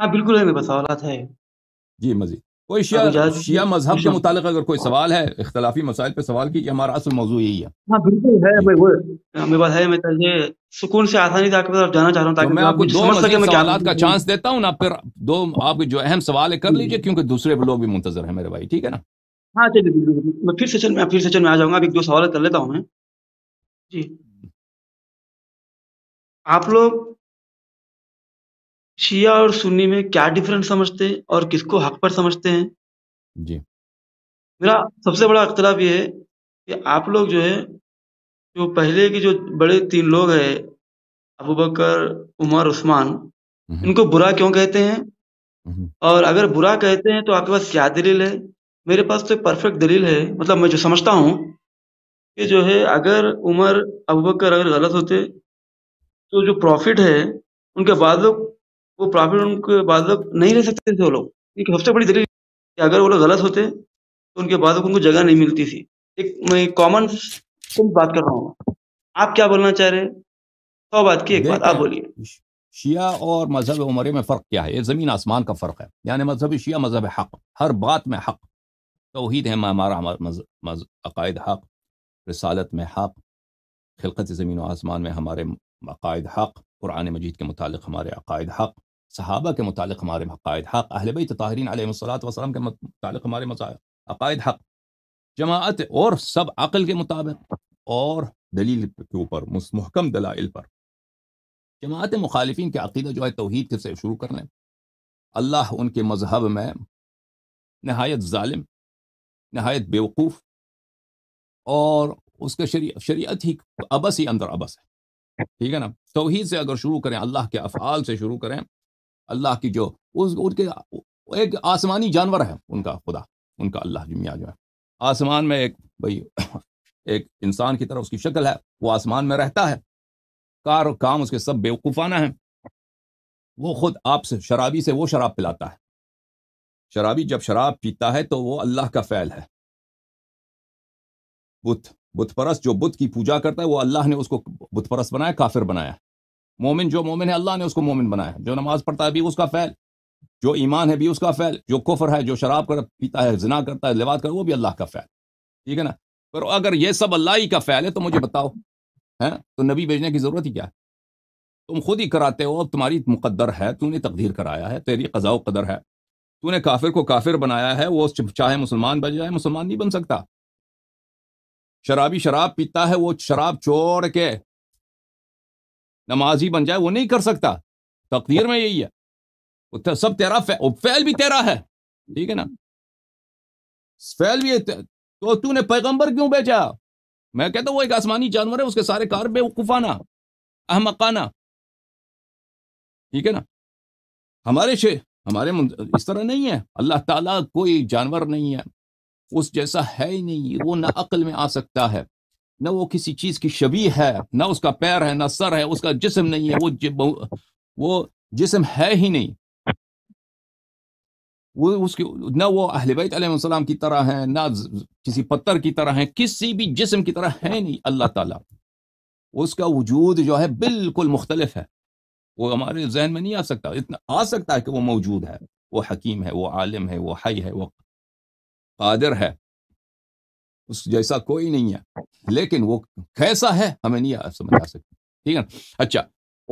ہاں بالکل ہے سوالات ہے جی مزید کوئی شیعہ شیعہ مذہب کے متعلق اگر کوئی سوال ہے اختلافی مسائل پہ سوال کی ہمارا اصل موضوع یہی ہے ہاں بالکل ہے جی۔ میں ہے میں سکون سے آسانی سے طرف جانا چاہ رہا ہوں تاکہ میں آپ کو دو مزید سوالات کا چانس دیتا ہوں نہ پھر دو آپ کے جو اہم سوال ہے کر جی، جی۔ لیجئے کیونکہ دوسرے لوگ بھی منتظر ہیں میرے بھائی ٹھیک ہے نا ہاں چلیے میں پھر سیشن میں پھر سیشن میں آ جاؤں گا ایک دو سوال کر لیتا ہوں میں جی آپ لوگ شیعہ اور سنی میں کیا ڈفرنس سمجھتے ہیں اور کس کو حق پر سمجھتے ہیں جی میرا سب سے بڑا اختلاف یہ ہے کہ آپ لوگ جو ہے جو پہلے کے جو بڑے تین لوگ ہیں ابو بکر عمر عثمان ان کو برا کیوں کہتے ہیں اور اگر برا کہتے ہیں تو آپ کے پاس کیا دلیل ہے میرے پاس تو ایک پرفیکٹ دلیل ہے مطلب میں جو سمجھتا ہوں کہ جو ہے اگر عمر ابو بکر اگر غلط ہوتے تو جو پروفٹ ہے ان کے بعد لوگ وہ پرافٹ ان کے نہیں رہ سکتے تھے وہ لوگ بڑی دلیل کہ اگر وہ لوگ غلط ہوتے تو ان کے بعض ان کو جگہ نہیں ملتی تھی ایک میں کامن بات کر رہا ہوں آپ کیا بولنا چاہ رہے سو بات بات کی ایک آپ بولیے شیعہ اور مذہب عمرے میں فرق کیا ہے یہ زمین آسمان کا فرق ہے یعنی مذہب شیعہ مذہب حق ہر بات میں حق توحید ہے ہمارا عقائد حق رسالت میں حق خلقت زمین و آسمان میں ہمارے عقائد حق قرآن مجید کے متعلق ہمارے عقائد حق صحابہ کے متعلق ہمارے عقائد حق اہل بیت طاہرین علیہ الصلاۃ وسلم کے متعلق ہمارے عقائد حق جماعت اور سب عقل کے مطابق اور دلیل کے اوپر محکم دلائل پر جماعت مخالفین کے عقیدہ جو ہے توحید کے سے شروع کر لیں اللہ ان کے مذہب میں نہایت ظالم نہایت بیوقوف اور اس کے شریع شریعت ہی ابس ہی اندر ابس ہے ٹھیک ہے نا توحید سے اگر شروع کریں اللہ کے افعال سے شروع کریں اللہ کی جو اس کے ایک آسمانی جانور ہے ان کا خدا ان کا اللہ جمعہ جو ہے آسمان میں ایک بھائی ایک انسان کی طرح اس کی شکل ہے وہ آسمان میں رہتا ہے کار و کام اس کے سب بیوقوفانہ ہیں وہ خود آپ سے شرابی سے وہ شراب پلاتا ہے شرابی جب شراب پیتا ہے تو وہ اللہ کا فعل ہے بت بت پرست جو بت کی پوجا کرتا ہے وہ اللہ نے اس کو بت پرست بنایا کافر بنایا مومن جو مومن ہے اللہ نے اس کو مومن بنایا ہے جو نماز پڑھتا ہے بھی اس کا فعل جو ایمان ہے بھی اس کا فعل جو کفر ہے جو شراب کر پیتا ہے زنا کرتا ہے کرتا ہے وہ بھی اللہ کا فعل ٹھیک ہے نا پر اگر یہ سب اللہ ہی کا فعل ہے تو مجھے بتاؤ ہیں تو نبی بھیجنے کی ضرورت ہی کیا ہے تم خود ہی کراتے ہو تمہاری مقدر ہے تو نے تقدیر کرایا ہے تیری قضاء و قدر ہے تو نے کافر کو کافر بنایا ہے وہ چاہے مسلمان بن جائے مسلمان نہیں بن سکتا شرابی شراب پیتا ہے وہ شراب چور کے نمازی بن جائے وہ نہیں کر سکتا تقدیر میں یہی ہے وہ سب تیرا فیل بھی تیرا ہے ٹھیک ہے نا فیل بھی تو تو نے پیغمبر کیوں بیچا میں کہتا ہوں وہ ایک آسمانی جانور ہے اس کے سارے کار بے وقفانہ احمقانہ ٹھیک ہے نا ہمارے شے ہمارے اس طرح نہیں ہے اللہ تعالیٰ کوئی جانور نہیں ہے اس جیسا ہے ہی نہیں وہ نہ عقل میں آ سکتا ہے نہ وہ کسی چیز کی شبی ہے نہ اس کا پیر ہے نہ سر ہے اس کا جسم نہیں ہے وہ جب وہ جسم ہے ہی نہیں وہ اس کی نہ وہ اہل بیت علیہ السلام کی طرح ہیں نہ کسی پتھر کی طرح ہیں کسی بھی جسم کی طرح ہے نہیں اللہ تعالیٰ اس کا وجود جو ہے بالکل مختلف ہے وہ ہمارے ذہن میں نہیں آ سکتا اتنا آ سکتا ہے کہ وہ موجود ہے وہ حکیم ہے وہ عالم ہے وہ حی ہے وہ قادر ہے اس جیسا کوئی نہیں ہے لیکن وہ کیسا ہے ہمیں نہیں سمجھا سکتی ٹھیک ہے نا اچھا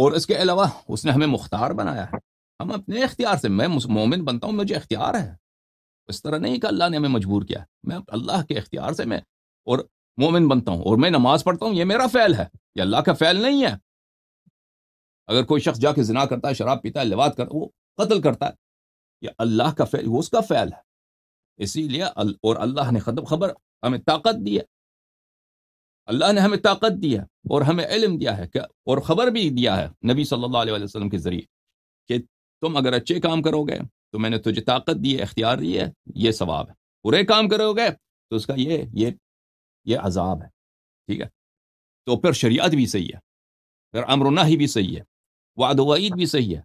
اور اس کے علاوہ اس نے ہمیں مختار بنایا ہے ہم اپنے اختیار سے میں مومن بنتا ہوں مجھے اختیار ہے اس طرح نہیں کہ اللہ نے ہمیں مجبور کیا ہے میں اللہ کے اختیار سے میں اور مومن بنتا ہوں اور میں نماز پڑھتا ہوں یہ میرا فعل ہے یہ اللہ کا فعل نہیں ہے اگر کوئی شخص جا کے زنا کرتا ہے شراب پیتا ہے کرتا ہے وہ قتل کرتا ہے یہ اللہ کا فعل وہ اس کا فعل ہے اسی لیے اور اللہ نے خبر ہمیں طاقت دیا اللہ نے ہمیں طاقت دیا اور ہمیں علم دیا ہے کہ اور خبر بھی دیا ہے نبی صلی اللہ علیہ وسلم کے ذریعے کہ تم اگر اچھے کام کرو گے تو میں نے تجھے طاقت دی ہے اختیار دی ہے یہ ثواب ہے برے کام کرو گے تو اس کا یہ یہ یہ عذاب ہے ٹھیک ہے تو پھر شریعت بھی صحیح ہے پھر امرنا ہی بھی صحیح ہے واد وعید بھی صحیح ہے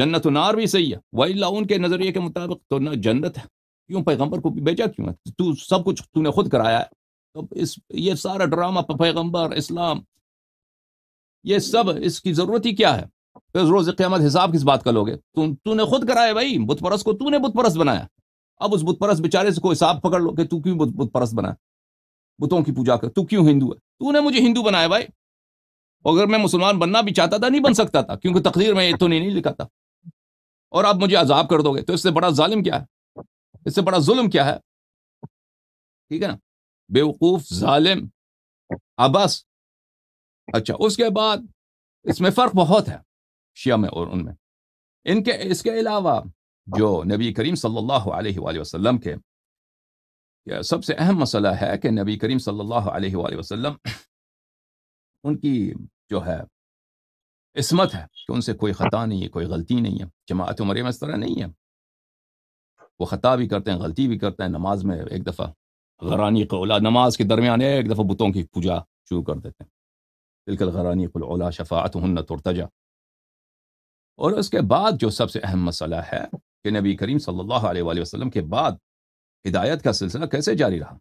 جنت و نار بھی صحیح ہے وہ اللہ ان کے نظریے کے مطابق تو نہ جنت ہے کیوں پیغمبر کو بھیجا کیوں ہے تو سب کچھ تو نے خود کرایا ہے اس یہ سارا ڈرامہ پیغمبر اسلام یہ سب اس کی ضرورت ہی کیا ہے پھر روز قیامت حساب کس بات کر لوگے تو, تو نے خود کرایا بھائی بت پرست کو تو نے بت پرست بنایا اب اس بت پرست بیچارے سے کوئی حساب پکڑ لو کہ تو کیوں بت پرست بنا بتوں کی پوجا کر تو کیوں ہندو ہے تو نے مجھے ہندو بنایا بھائی اگر میں مسلمان بننا بھی چاہتا تھا نہیں بن سکتا تھا کیونکہ تقریر میں یہ تو نہیں لکھا تھا اور آپ مجھے عذاب کر دو گے تو اس سے بڑا ظالم کیا ہے اس سے بڑا ظلم کیا ہے ٹھیک ہے نا بیوقوف ظالم ابس اچھا اس کے بعد اس میں فرق بہت ہے شیعہ میں اور ان میں ان کے اس کے علاوہ جو نبی کریم صلی اللہ علیہ وآلہ وسلم کے سب سے اہم مسئلہ ہے کہ نبی کریم صلی اللہ علیہ وآلہ وسلم ان کی جو ہے عصمت ہے کہ ان سے کوئی خطا نہیں ہے کوئی غلطی نہیں ہے جماعت عمر میں اس طرح نہیں ہے وہ خطا بھی کرتے ہیں غلطی بھی کرتے ہیں نماز میں ایک دفعہ غرانی کو نماز کے درمیان ایک دفعہ بتوں کی پوجا شروع کر دیتے ہیں بالکل غرانی کو شفاعت ہن ترتجا اور اس کے بعد جو سب سے اہم مسئلہ ہے کہ نبی کریم صلی اللہ علیہ وآلہ وسلم کے بعد ہدایت کا سلسلہ کیسے جاری رہا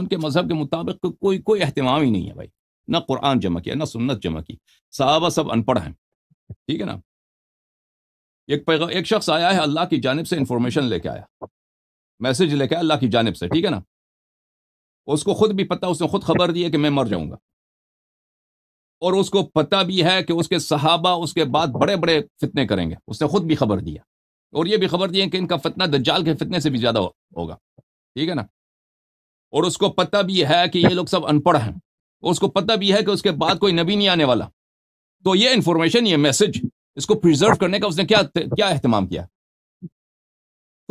ان کے مذہب کے مطابق کوئی کوئی اہتمام ہی نہیں ہے بھائی نہ قرآن جمع کیا نہ سنت جمع کی صحابہ سب ان پڑھ ہیں ٹھیک ہے نا ایک پیغ ایک شخص آیا ہے اللہ کی جانب سے انفارمیشن لے کے آیا میسج لے کے آیا اللہ کی جانب سے ٹھیک ہے نا اس کو خود بھی پتہ اس نے خود خبر دی ہے کہ میں مر جاؤں گا اور اس کو پتہ بھی ہے کہ اس کے صحابہ اس کے بعد بڑے بڑے فتنے کریں گے اس نے خود بھی خبر دیا اور یہ بھی خبر دی ہے کہ ان کا فتنہ دجال کے فتنے سے بھی زیادہ ہوگا ٹھیک ہے نا اور اس کو پتہ بھی ہے کہ یہ لوگ سب ان پڑھ ہیں اس کو پتہ بھی ہے کہ اس کے بعد کوئی نبی نہیں آنے والا تو یہ انفارمیشن یہ میسج اس اس کو کرنے کا نے کیا کیا اہتمام کیا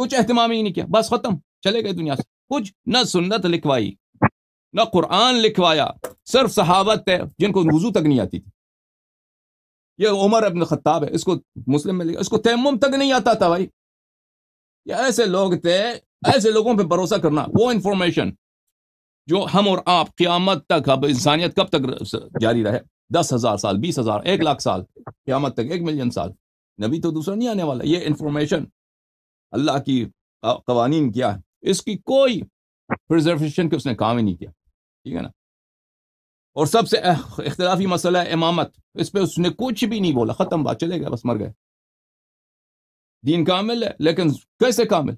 کچھ اہتمام ہی نہیں کیا بس ختم چلے گئے دنیا سے کچھ نہ سنت لکھوائی نہ قرآن لکھوایا صرف صحاوت وضو تک نہیں آتی تھی یہ عمر ابن خطاب ہے اس کو مسلم میں لکھا اس کو تیمم تک نہیں آتا تھا بھائی یہ ایسے لوگ تھے ایسے لوگوں پہ بھروسہ کرنا وہ انفارمیشن جو ہم اور آپ قیامت تک اب انسانیت کب تک جاری رہے دس ہزار سال بیس ہزار ایک لاکھ سال قیامت تک ایک ملین سال نبی تو دوسرا نہیں آنے والا یہ انفارمیشن اللہ کی قوانین کیا ہے اس کی کوئی کے اس نے کام ہی نہیں کیا ٹھیک ہے نا اور سب سے اختلافی مسئلہ ہے امامت اس پہ اس نے کچھ بھی نہیں بولا ختم بات چلے گئے بس مر گئے دین کامل ہے لیکن کیسے کامل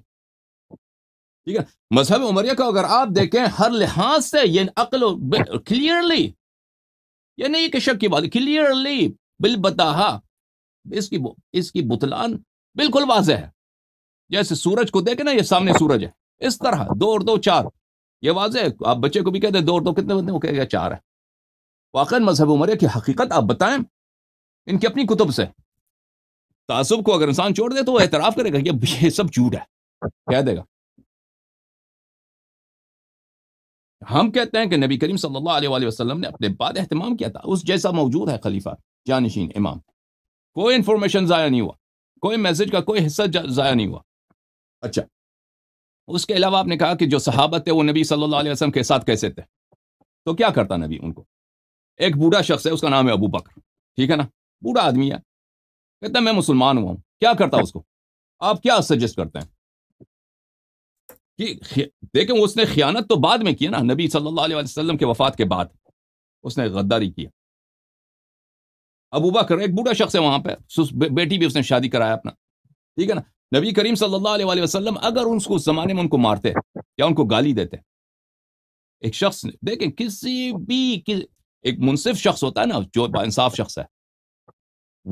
ٹھیک ہے مذہب عمریہ کا اگر آپ دیکھیں ہر لحاظ سے یہ عقل کلیئرلی یہ نہیں کہ شک کی بات کلیئرلی بال بتا اس کی اس کی بتلان بالکل واضح ہے جیسے سورج کو دیکھیں نا یہ سامنے سورج ہے اس طرح دو اور دو چار یہ واضح ہے آپ بچے کو بھی کہہ دیں اور دو کتنے بندے وہ گا چار ہے واقع مذہب عمر کی حقیقت آپ بتائیں ان کی اپنی کتب سے تعصب کو اگر انسان چھوڑ دے تو وہ اعتراف کرے گا یہ سب جھوٹ ہے کہہ دے گا ہم کہتے ہیں کہ نبی کریم صلی اللہ علیہ وآلہ وسلم نے اپنے بعد اہتمام کیا تھا اس جیسا موجود ہے خلیفہ جانشین امام کوئی انفارمیشن ضائع نہیں ہوا کوئی میسج کا کوئی حصہ ضائع نہیں ہوا اچھا اس کے علاوہ آپ نے کہا کہ جو صحابت ہے وہ نبی صلی اللہ علیہ وسلم کے ساتھ کیسے تھے تو کیا کرتا نبی ان کو ایک بوڑھا شخص ہے اس کا نام ہے ابو بکر ٹھیک ہے نا بوڑھا آدمی ہے کہتا ہے میں مسلمان ہوا ہوں کیا کرتا اس کو آپ کیا سجیسٹ کرتے ہیں کہ دیکھیں اس نے خیانت تو بعد میں کیا نا نبی صلی اللہ علیہ وسلم کے وفات کے بعد اس نے غداری کیا ابو بکر ایک بوڑھا شخص ہے وہاں پہ بیٹی بھی اس نے شادی کرایا اپنا ٹھیک ہے نا نبی کریم صلی اللہ علیہ وسلم اگر ان کو زمانے میں ان کو مارتے یا ان کو گالی دیتے ایک شخص نے دیکھیں کسی بھی ایک منصف شخص ہوتا ہے نا جو انصاف شخص ہے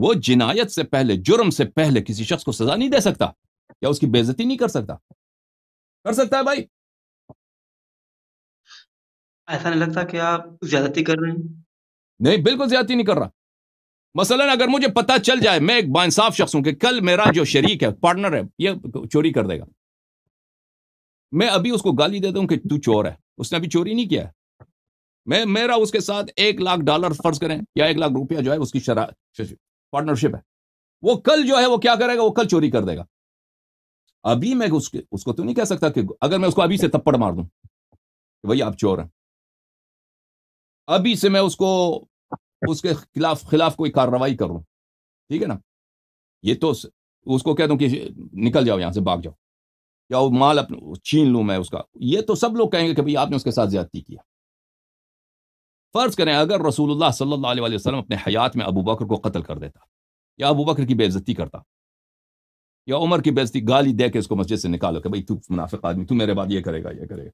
وہ جنایت سے پہلے جرم سے پہلے کسی شخص کو سزا نہیں دے سکتا یا اس کی بےزتی نہیں کر سکتا کر سکتا ہے بھائی ایسا نہیں لگتا کہ آپ زیادتی کر رہے ہیں نہیں بالکل زیادتی نہیں کر رہا مثلا اگر مجھے پتا چل جائے میں ایک بانصاف شخص ہوں کہ کل میرا جو شریک ہے ہے پارٹنر یہ چوری کر دے گا میں ابھی اس کو گالی دیتا ہوں کہ تو چور ہے اس نے ابھی چوری نہیں کیا ہے میں میرا اس کے ساتھ ایک لاکھ ڈالر فرض کریں یا ایک لاکھ روپیہ جو ہے اس کی شرح پارٹنرشپ ہے وہ کل جو ہے وہ کیا کرے گا وہ کل چوری کر دے گا ابھی میں اس اس کو تو نہیں کہہ سکتا کہ اگر میں اس کو ابھی سے تپڑ مار دوں کہ بھائی آپ چور ہیں ابھی سے میں اس کو اس کے خلاف خلاف کوئی کارروائی کر دوں ٹھیک ہے نا یہ تو اس کو کہہ دوں کہ نکل جاؤ یہاں سے بھاگ جاؤ یا وہ مال اپنے چھین لوں میں اس کا یہ تو سب لوگ کہیں گے کہ بھائی آپ نے اس کے ساتھ زیادتی کیا فرض کریں اگر رسول اللہ صلی اللہ علیہ وسلم اپنے حیات میں ابو بکر کو قتل کر دیتا یا ابو بکر کی بے عزتی کرتا یا عمر کی بےزتی گالی دے کے اس کو مسجد سے نکالو کہ بھائی تو منافق آدمی تو میرے بعد یہ کرے گا یہ کرے گا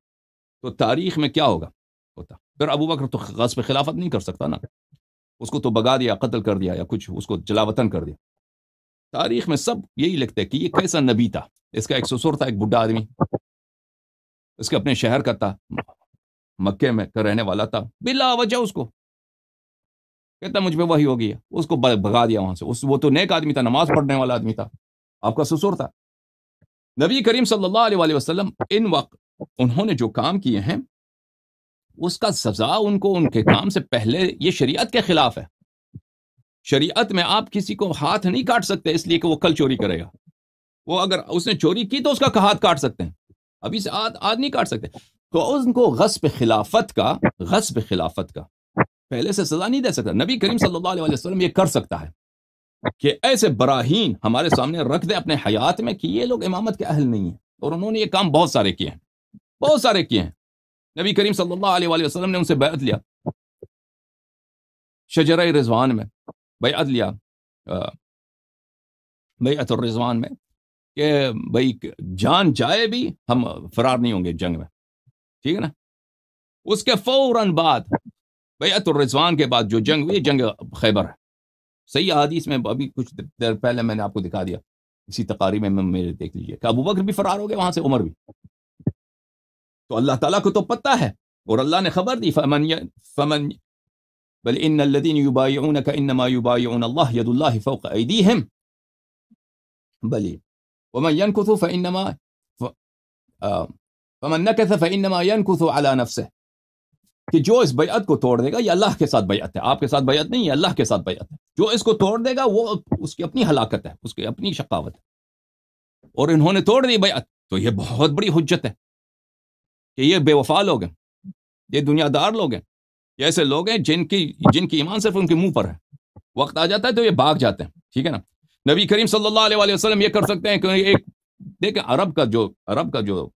تو تاریخ میں کیا ہوگا ہوتا پھر ابو بکر تو غصب خلافت نہیں کر سکتا نا اس کو تو بگا دیا قتل کر دیا یا کچھ اس کو جلا وطن کر دیا تاریخ میں سب یہی لکھتے کہ یہ کیسا نبی تھا اس کا ایک سسر تھا ایک بڈھا آدمی اس کے اپنے شہر کا تھا مکے میں کا رہنے والا تھا بلا وجہ اس کو کہتا مجھ پہ وہی ہو گیا اس کو بگا دیا وہاں سے وہ تو نیک آدمی تھا نماز پڑھنے والا آدمی تھا آپ کا تھا نبی کریم صلی اللہ علیہ وسلم ان وقت انہوں نے جو کام کیے ہیں اس کا سزا ان ان کو کے کام سے پہلے یہ شریعت کے خلاف ہے شریعت میں آپ کسی کو ہاتھ نہیں کاٹ سکتے اس لیے کہ وہ کل چوری کرے گا وہ اگر اس نے چوری کی تو اس کا ہاتھ کاٹ سکتے ہیں ابھی سے آدھ آدھ نہیں کاٹ سکتے تو ان کو غصب غصب خلافت خلافت کا کا پہلے سے سزا نہیں دے سکتا نبی کریم صلی اللہ علیہ وسلم یہ کر سکتا ہے کہ ایسے براہین ہمارے سامنے رکھ دیں اپنے حیات میں کہ یہ لوگ امامت کے اہل نہیں ہیں اور انہوں نے یہ کام بہت سارے کیے ہیں بہت سارے کیے ہیں نبی کریم صلی اللہ علیہ وآلہ وسلم نے ان سے بیعت لیا شجرہ رضوان میں بیعت لیا بیعت الرضوان میں کہ بھائی جان جائے بھی ہم فرار نہیں ہوں گے جنگ میں ٹھیک ہے نا اس کے فوراً بعد بیعت الرضوان کے بعد جو جنگ ہوئی جنگ خیبر ہے صحیح حدیث میں ابھی کچھ دیر پہلے میں نے آپ کو دکھا دیا اسی تقاری میں میرے دیکھ لیجیے کہ ابو بکر بھی فرار ہو گئے وہاں سے عمر بھی تو اللہ تعالیٰ کو تو پتہ ہے اور اللہ نے خبر دی فمن فمن بل ان الذين يبايعونك انما يبايعون الله الله يد فوق ايديهم بل ومن ينكث ينكث فانما فانما ف... آ... فمن نكث على نفسه کہ جو اس بیعت کو توڑ دے گا یہ اللہ کے ساتھ بیعت ہے آپ کے ساتھ بیعت نہیں یہ اللہ کے ساتھ بیعت ہے جو اس کو توڑ دے گا وہ اس کی اپنی ہلاکت ہے اس کی اپنی شقاوت ہے اور انہوں نے توڑ دی بیعت تو یہ بہت بڑی حجت ہے کہ یہ بے وفا لوگ ہیں یہ دنیا دار لوگ ہیں یہ ایسے لوگ ہیں جن کی جن کی ایمان صرف ان کے منہ پر ہے وقت آ جاتا ہے تو یہ بھاگ جاتے ہیں ٹھیک ہے نا نبی کریم صلی اللہ علیہ وسلم یہ کر سکتے ہیں کہ ایک دیکھیں عرب کا جو عرب کا جو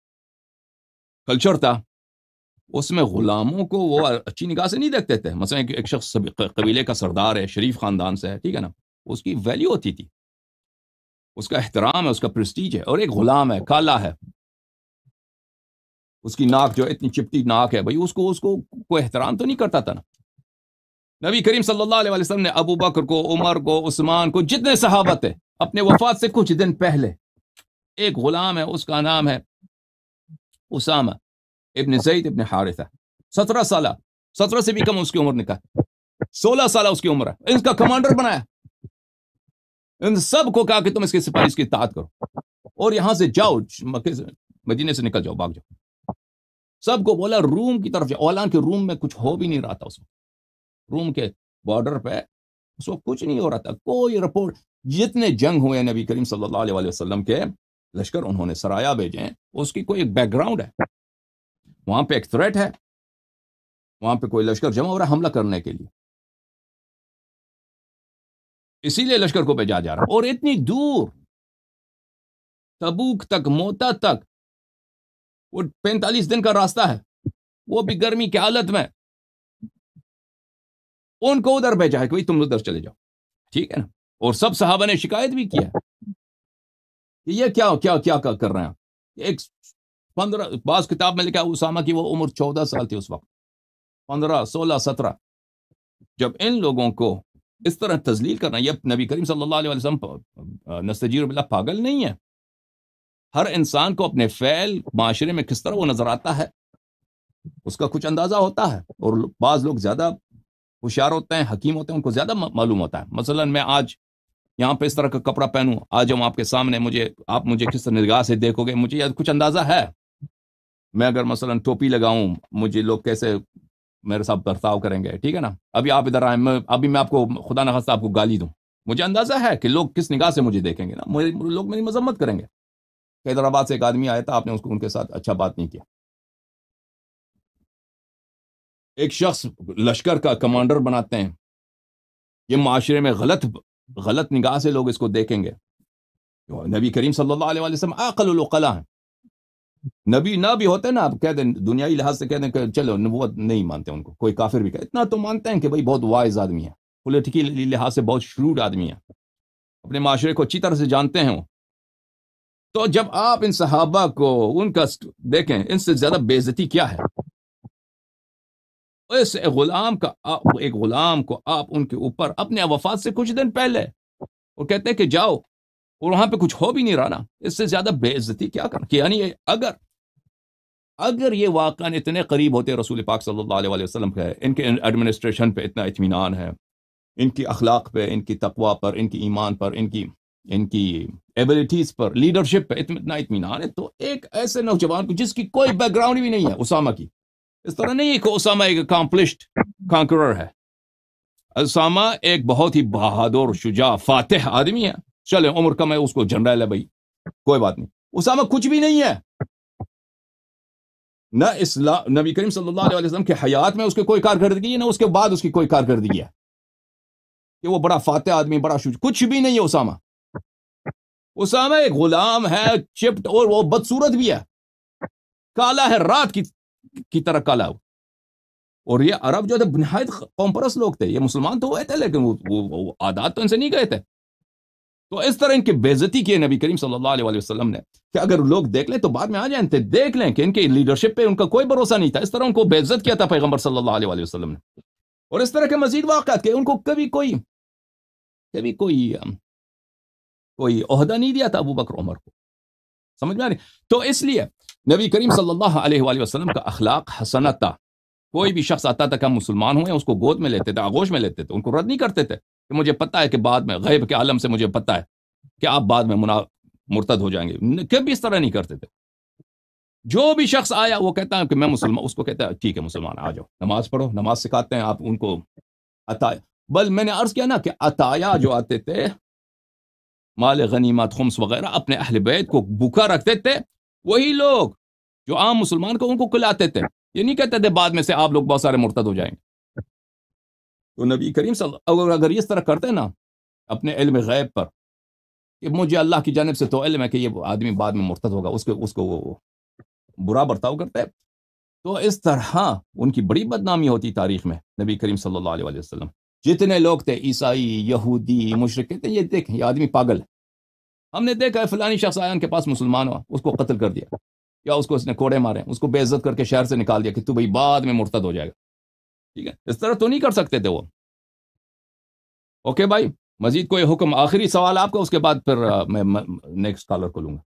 کلچر تھا اس میں غلاموں کو وہ اچھی نگاہ سے نہیں دیکھتے تھے مثلا ایک شخص قبیلے کا سردار ہے شریف خاندان سے ہے ٹھیک ہے نا اس کی ویلیو ہوتی تھی اس کا احترام ہے اس کا پرسٹیج ہے اور ایک غلام ہے کالا ہے اس کی ناک جو اتنی چپٹی ناک ہے بھائی اس کو اس کو کوئی احترام تو نہیں کرتا تھا نا نبی کریم صلی اللہ علیہ وسلم نے ابو بکر کو عمر کو عثمان کو جتنے صحابت ہے اپنے وفات سے کچھ دن پہلے ایک غلام ہے اس کا نام ہے اسامہ ابن زید ابن حارثہ سترہ سالہ سترہ سے بھی کم اس کی عمر سولہ سالہ اس کی عمر ہے کا کمانڈر بنایا ان سب کو کہا کہ تم اس کے سپاہی اس کی اطاعت کرو اور یہاں سے جاؤ سے مدینے نکل جاؤ جاؤ سب کو بولا روم کی طرف جاؤ اولان کے روم میں کچھ ہو بھی نہیں رہا تھا اس روم کے بارڈر پہ اس کچھ نہیں ہو رہا تھا کوئی رپورٹ جتنے جنگ ہوئے نبی کریم صلی اللہ علیہ وسلم کے لشکر انہوں نے سرایا بھیجے اس کی کوئی ایک بیک گراؤنڈ ہے وہاں پہ ایک تھریٹ ہے وہاں پہ کوئی لشکر جمع ہو رہا حملہ کرنے کے لیے اسی لیے لشکر کو بھیجا جا رہا اور اتنی دور تبوک تک موتا تک وہ پینتالیس دن کا راستہ ہے وہ بھی گرمی کی حالت میں ان کو ادھر بھیجا ہے کہ تم ادھر چلے جاؤ ٹھیک ہے نا اور سب صحابہ نے شکایت بھی کیا کہ یہ کیا کیا کیا کر رہے ہیں ایک پندرہ بعض کتاب میں لکھا اسامہ کی وہ عمر چودہ سال تھی اس وقت پندرہ سولہ سترہ جب ان لوگوں کو اس طرح تزلیل کرنا یہ نبی کریم صلی اللہ علیہ وسلم نستجیر اللہ پاگل نہیں ہے ہر انسان کو اپنے فعل معاشرے میں کس طرح وہ نظر آتا ہے اس کا کچھ اندازہ ہوتا ہے اور بعض لوگ زیادہ ہوشیار ہوتے ہیں حکیم ہوتے ہیں ان کو زیادہ معلوم ہوتا ہے مثلا میں آج یہاں پہ اس طرح کا کپڑا پہنوں آج ہم آپ کے سامنے مجھے آپ مجھے کس طرح نگاہ سے دیکھو گے مجھے کچھ اندازہ ہے میں اگر مثلاً ٹوپی لگاؤں مجھے لوگ کیسے میرے ساتھ برتاؤ کریں گے ٹھیک ہے نا ابھی آپ ادھر آئیں میں ابھی میں آپ کو خدا نہ خاصہ آپ کو گالی دوں مجھے اندازہ ہے کہ لوگ کس نگاہ سے مجھے دیکھیں گے نا لوگ میری مذمت کریں گے حیدرآباد سے ایک آدمی آیا تھا آپ نے اس کو ان کے ساتھ اچھا بات نہیں کیا ایک شخص لشکر کا کمانڈر بناتے ہیں یہ معاشرے میں غلط غلط نگاہ سے لوگ اس کو دیکھیں گے نبی کریم صلی اللہ علیہ وسلم عقل القلا ہیں نبی نہ بھی ہوتے نا آپ کہہ دیں دنیا لحاظ سے کہہ دیں کہ چلو نبوت نہیں مانتے ان کو کوئی کافر بھی کہ اتنا تو مانتے ہیں کہ بھائی بہت شروع آدمی ہیں اپنے معاشرے کو اچھی طرح سے جانتے ہیں وہ تو جب آپ ان صحابہ کو ان کا دیکھیں ان سے زیادہ بےزتی کیا ہے اس غلام کا ایک غلام کو آپ ان کے اوپر اپنے وفات سے کچھ دن پہلے وہ کہتے ہیں کہ جاؤ اور وہاں پہ کچھ ہو بھی نہیں رہا نا اس سے زیادہ بے عزتی کیا کرنا کہ یعنی اگر اگر یہ واکان اتنے قریب ہوتے رسول پاک صلی اللہ علیہ وسلم کے ان کے ایڈمنسٹریشن پہ اتنا اطمینان ہے ان کی اخلاق پہ ان کی تقوا پر ان کی ایمان پر ان کی ان کی ایبلٹیز پر لیڈرشپ پہ اتنا اطمینان ہے تو ایک ایسے نوجوان کو جس کی کوئی بیک گراؤنڈ بھی نہیں ہے اسامہ کی اس طرح نہیں کہ اسامہ ایک اکامپلشڈ کانکرر ہے اسامہ ایک بہت ہی بہادر شجاع فاتح آدمی ہے چلے عمر کم ہے اس کو جنرل لے بھائی کوئی بات نہیں اسامہ کچھ بھی نہیں ہے نہ اسلام نبی کریم صلی اللہ علیہ وسلم کے حیات میں اس کے کوئی کارکردگی ہے نہ اس کے بعد اس کی کوئی کارکردگی ہے کہ وہ بڑا فاتح آدمی بڑا کچھ بھی نہیں ہے اسامہ اسامہ ایک غلام ہے چپٹ اور وہ بدصورت بھی ہے کالا ہے رات کی کی طرح کالا ہو اور یہ عرب جو تھے قوم پرست لوگ تھے یہ مسلمان تو ہوئے تھے لیکن وہ, آداد تو ان سے نہیں گئے تھے تو اس طرح ان کے بےزتی ہے نبی کریم صلی اللہ علیہ وسلم نے کہ اگر لوگ دیکھ لیں تو بعد میں آ جائیں دیکھ لیں کہ ان کے لیڈرشپ پہ ان کا کوئی بھروسہ نہیں تھا اس طرح ان کو بےزت کیا تھا پیغمبر صلی اللہ علیہ وسلم نے اور اس طرح کے مزید واقعات کہ ان کو کبھی کوئی کبھی کوئی کوئی عہدہ نہیں دیا تھا ابو بکر عمر کو سمجھ میں آ رہی تو اس لیے نبی کریم صلی اللہ علیہ وآلہ وسلم کا اخلاق حسنت تھا کوئی بھی شخص آتا تھا کہ ہم مسلمان ہوئے اس کو گود میں لیتے تھے آغوش میں لیتے تھے ان کو رد نہیں کرتے تھے کہ مجھے پتہ ہے کہ بعد میں غیب کے عالم سے مجھے پتہ ہے کہ آپ بعد میں منا مرتد ہو جائیں گے کبھی اس طرح نہیں کرتے تھے جو بھی شخص آیا وہ کہتا ہے کہ میں مسلمان اس کو کہتا ہے ٹھیک ہے مسلمان آ جاؤ نماز پڑھو نماز سکھاتے ہیں آپ ان کو عطا بل میں نے عرض کیا نا کہ عطایا جو آتے تھے مال غنیمت خمس وغیرہ اپنے اہل بیت کو بھوکا رکھتے تھے وہی لوگ جو عام مسلمان کو ان کو کلاتے تھے یہ نہیں کہتے تھے بعد میں سے آپ لوگ بہت سارے مرتد ہو جائیں گے تو نبی کریم صلی اللہ اگر اس طرح کرتے ہیں نا اپنے علم غیب پر کہ مجھے اللہ کی جانب سے تو علم ہے کہ یہ آدمی بعد میں مرتد ہوگا اس کو اس کو وہ برا برتاؤ کرتا ہے تو اس طرح ان کی بڑی بدنامی ہوتی تاریخ میں نبی کریم صلی اللہ علیہ وسلم جتنے لوگ تھے عیسائی یہودی مشرق یہ دیکھیں یہ آدمی پاگل ہے ہم نے دیکھا ہے فلانی شخص آیا ان کے پاس مسلمان ہوا اس کو قتل کر دیا یا اس کو اس نے کوڑے مارے اس کو بے عزت کر کے شہر سے نکال دیا کہ تو بھائی بعد میں مرتد ہو جائے گا ٹھیک ہے اس طرح تو نہیں کر سکتے تھے وہ اوکے بھائی مزید کوئی حکم آخری سوال آپ کا اس کے بعد پھر میں نیکسٹ کالر کو لوں گا